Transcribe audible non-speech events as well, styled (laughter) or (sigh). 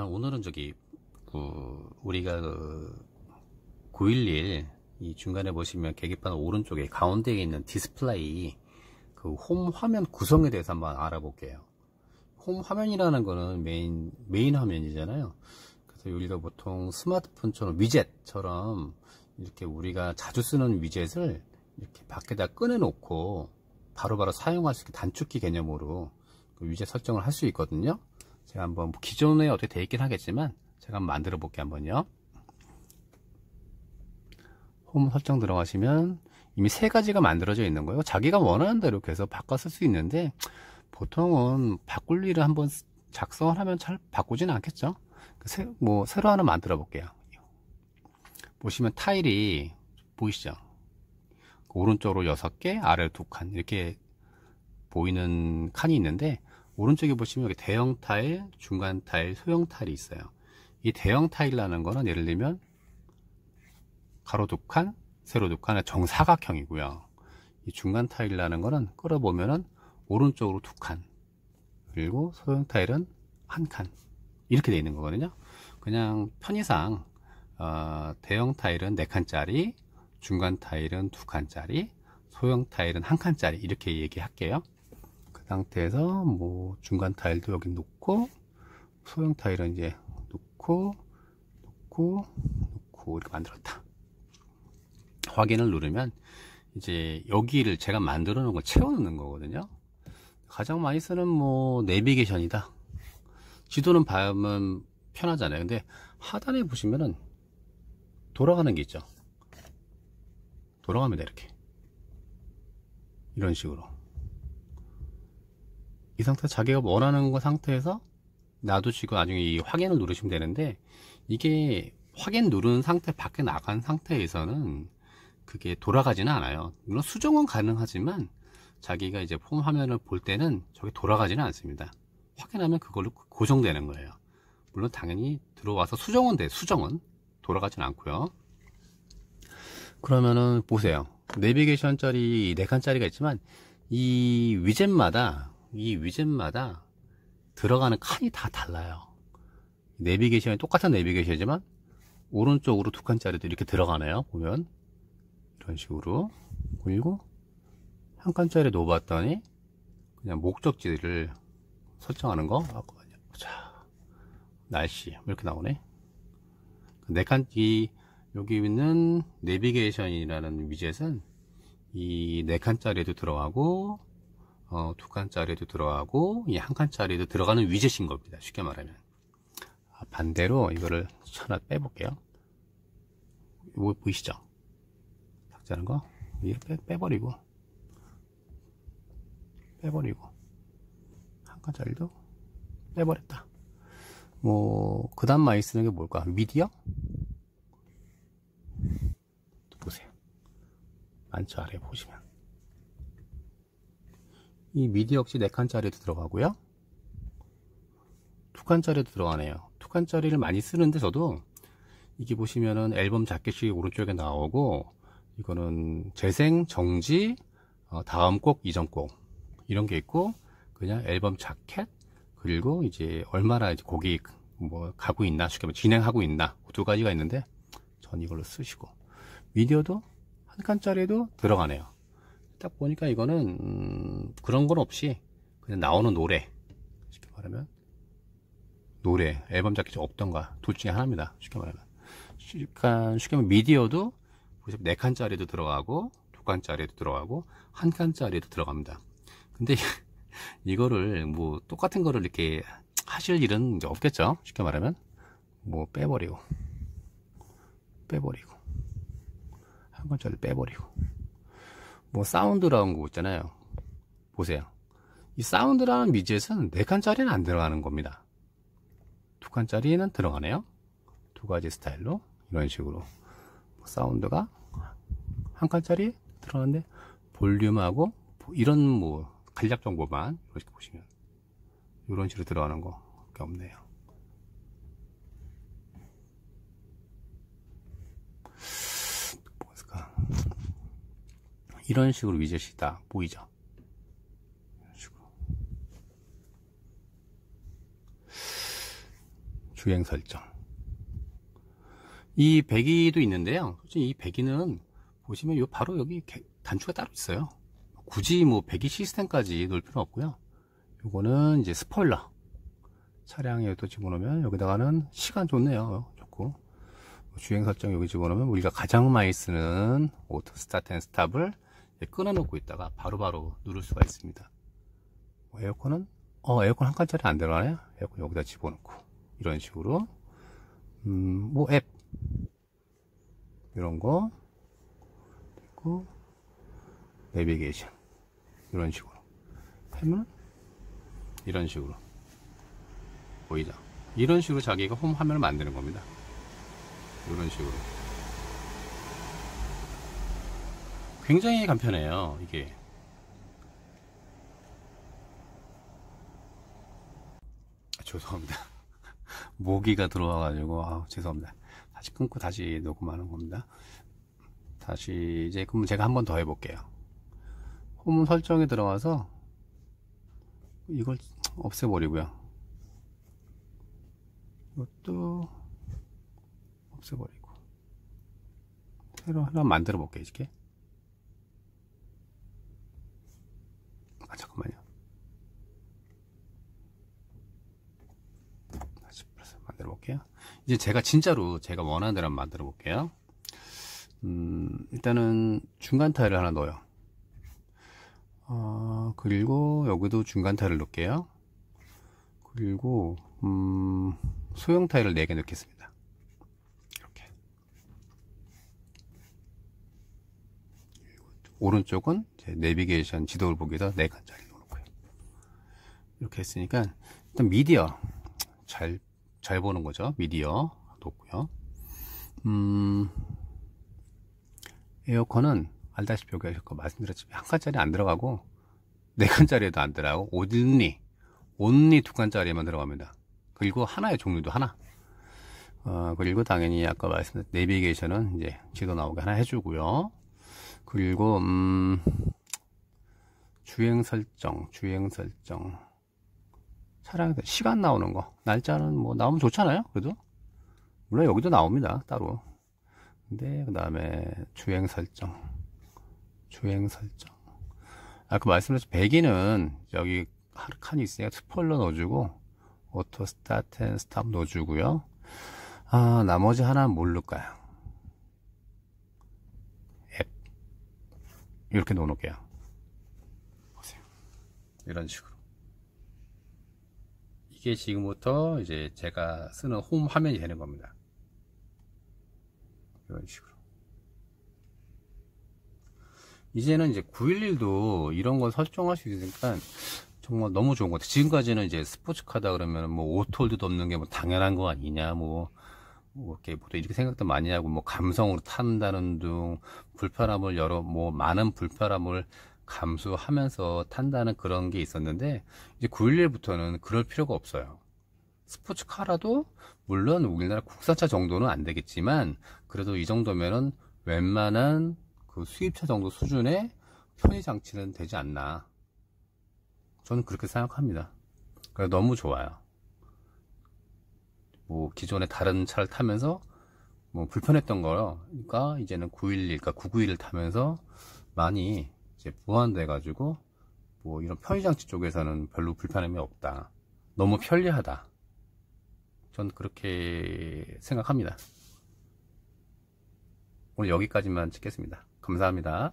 아, 오늘은 저기 그 우리가 그911 이 중간에 보시면 계기판 오른쪽에 가운데에 있는 디스플레이 그 홈 화면 구성에 대해서 한번 알아볼게요. 홈 화면이라는 거는 메인 메인 화면이잖아요. 그래서 우리가 보통 스마트폰처럼 위젯처럼 이렇게 우리가 자주 쓰는 위젯을 이렇게 밖에다 꺼내놓고 바로바로 사용할 수 있게 단축키 개념으로 그 위젯 설정을 할 수 있거든요. 제가 한번 뭐 기존에 어떻게 돼 있긴 하겠지만 제가 만들어 볼게요 한번요 홈 설정 들어가시면 이미 세 가지가 만들어져 있는 거예요 자기가 원하는 대로 계속 바꿔 쓸 수 있는데 보통은 바꿀 일을 한번 작성을 하면 잘 바꾸지는 않겠죠 새, 그 뭐 새로 하나 만들어 볼게요 보시면 타일이 보이시죠 오른쪽으로 6개 아래로 2칸 이렇게 보이는 칸이 있는데 오른쪽에 보시면 여기 대형 타일, 중간 타일, 소형 타일이 있어요. 이 대형 타일이라는 거는 예를 들면 가로 두 칸, 세로 두 칸의 정사각형이고요. 이 중간 타일이라는 거는 끌어보면은 오른쪽으로 두 칸, 그리고 소형 타일은 한 칸. 이렇게 되어 있는 거거든요. 그냥 편의상, 어, 대형 타일은 네 칸짜리, 중간 타일은 두 칸짜리, 소형 타일은 한 칸짜리 이렇게 얘기할게요. 상태에서 뭐 중간 타일도 여기 놓고 소형 타일은 이제 놓고 놓고 놓고 이렇게 만들었다 확인을 누르면 이제 여기를 제가 만들어 놓은 걸 채워 넣는 거거든요 가장 많이 쓰는 뭐 내비게이션이다 지도는 봐면 편하잖아요 근데 하단에 보시면은 돌아가는 게 있죠 돌아갑니다 이렇게 이런 식으로 이상태 자기가 원하는 거 상태에서 놔두시고 나중에 이 확인을 누르시면 되는데 이게 확인 누른 상태 밖에 나간 상태에서는 그게 돌아가지는 않아요 물론 수정은 가능하지만 자기가 이제 폼 화면을 볼 때는 저게 돌아가지는 않습니다 확인하면 그걸로 고정되는 거예요 물론 당연히 들어와서 수정은 돼 수정은 돌아가진 않고요 그러면은 보세요 내비게이션 짜리 4칸짜리가 있지만 이 위젯마다 이 위젯마다 들어가는 칸이 다 달라요 내비게이션이 똑같은 내비게이션이지만 오른쪽으로 두 칸짜리도 이렇게 들어가네요 보면 이런 식으로 그리고 한 칸짜리 놓아봤더니 그냥 목적지를 설정하는 거 아까만요 자 날씨 뭐 이렇게 나오네 네칸이 여기 있는 내비게이션이라는 위젯은 이 네칸짜리에도 들어가고 어, 두 칸짜리도 들어가고 이 한 칸짜리도 들어가는 위젯인 겁니다. 쉽게 말하면 아, 반대로 이거를 하나 빼볼게요. 이거 보이시죠? 작자는거 이렇게 빼버리고 빼버리고 한 칸짜리도 빼버렸다. 뭐 그다음 많이 쓰는 게 뭘까? 미디어? 보세요. 안쪽 아래 보시면 이 미디 역시 4칸짜리도 들어가고요. 2칸짜리도 들어가네요. 2칸짜리를 많이 쓰는데 저도 이게 보시면은 앨범 자켓이 오른쪽에 나오고 이거는 재생, 정지, 어, 다음 곡, 이전 곡 이런 게 있고 그냥 앨범 자켓 그리고 이제 얼마나 이제 곡이 뭐 가고 있나 쉽게 말 진행하고 있나 그 두 가지가 있는데 전 이걸로 쓰시고 미디어도 한 칸짜리도 들어가네요. 딱 보니까 이거는 음, 그런 건 없이 그냥 나오는 노래 쉽게 말하면 노래 앨범 자켓이 없던가 둘 중에 하나입니다 쉽게 말하면 그러 그러니까 쉽게 말하면 미디어도 보 4칸짜리도 들어가고 2칸짜리도 들어가고 1칸짜리도 들어갑니다 근데 (laughs) 이거를 뭐 똑같은 거를 이렇게 하실 일은 이제 없겠죠 쉽게 말하면 뭐 빼버리고 빼버리고 한 권짜리 빼버리고 뭐 사운드라는 거 있잖아요 보세요 이 사운드라는 미지에서는 4칸짜리는 안 들어가는 겁니다 2칸짜리는 들어가네요 두 가지 스타일로 이런 식으로 뭐 사운드가 한 칸짜리 들어가는데 볼륨하고 이런 뭐 간략 정보만 이렇게 보시면 이런 식으로 들어가는 거밖에 없네요 이런 식으로 위젯이 다 보이죠. 이런 식으로. 주행 설정. 이 배기도 있는데요. 솔직히 이 배기는 보시면 요 바로 여기 단추가 따로 있어요. 굳이 뭐 배기 시스템까지 넣을 필요 없고요. 요거는 이제 스포일러. 차량에 또 집어넣으면 여기다가는 시간 좋네요. 좋고. 주행 설정 여기 집어넣으면 우리가 가장 많이 쓰는 오토 스타트 앤 스탑을 네, 끊어놓고 있다가 바로바로 바로 누를 수가 있습니다. 어, 에어컨은 어 에어컨 한 칸짜리 안 들어가네. 에어컨 여기다 집어넣고 이런 식으로 음, 뭐앱 이런 거 그리고 내비게이션 이런 식으로 하면 이런 식으로 보이죠? 이런 식으로 자기가 홈 화면을 만드는 겁니다. 이런 식으로. 굉장히 간편해요 이게 아, 죄송합니다 (laughs) 모기가 들어와가지고 아, 죄송합니다 다시 끊고 다시 녹음하는 겁니다 다시 이제 그럼 제가 한 번 더 해볼게요 홈 설정에 들어가서 이걸 없애버리고요 이것도 없애버리고 새로 하나 만들어 볼게요 이렇게 이제 제가 진짜로 제가 원하는 대로 한번 만들어 볼게요. 음, 일단은 중간 타일을 하나 넣어요. 어, 그리고 여기도 중간 타일을 넣을게요. 그리고 음, 소형 타일을 4개 넣겠습니다. 이렇게. 오른쪽은 제 내비게이션 지도를 보기에다 4칸짜리 넣어놓고요. 이렇게 했으니까 일단 미디어 잘잘 보는 거죠. 미디어 높고요. 음, 에어컨은 알다시피 여기 아까 말씀드렸지만 한 칸짜리 안 들어가고 네 칸짜리에도 안 들어가고 온리 온리 두 칸짜리만 들어갑니다. 그리고 하나의 종류도 하나. 어, 그리고 당연히 아까 말씀드린 내비게이션은 이제 지도 나오게 하나 해주고요. 그리고 음, 주행 설정, 주행 설정. 차량 시간 나오는 거 날짜는 뭐 나오면 좋잖아요 그래도 물론 여기도 나옵니다 따로 근데 그 다음에 주행 설정 주행 설정 아, 아까 말씀드렸죠 배기는 여기 칸이 있으니까 스포일러 넣어주고 오토 스타트 앤 스탑 넣어주고요 아 나머지 하나는 모를까요 앱 이렇게 넣어놓을게요 보세요 이런 식으로 이게 지금부터 이제 제가 쓰는 홈 화면이 되는 겁니다. 이런 식으로. 이제는 이제 911도 이런 걸 설정할 수 있으니까 정말 너무 좋은 것 같아요. 지금까지는 이제 스포츠카다 그러면 뭐 오토홀드도 없는 게 뭐 당연한 거 아니냐, 뭐, 뭐 이렇게 보통 이렇게 생각도 많이 하고 뭐 감성으로 탄다는 등 불편함을 여러 뭐 많은 불편함을 감수하면서 탄다는 그런 게 있었는데 이제 911부터는 그럴 필요가 없어요. 스포츠카라도 물론 우리나라 국산차 정도는 안 되겠지만 그래도 이 정도면은 웬만한 그 수입차 정도 수준의 편의 장치는 되지 않나 저는 그렇게 생각합니다. 그래서 너무 좋아요. 뭐 기존에 다른 차를 타면서 뭐 불편했던 거니까 그러니까 이제는 911, 그러니까 991을 타면서 많이 이제 보완돼 가지고 뭐 이런 편의장치 쪽에서는 별로 불편함이 없다 너무 편리하다 전 그렇게 생각합니다 오늘 여기까지만 찍겠습니다 감사합니다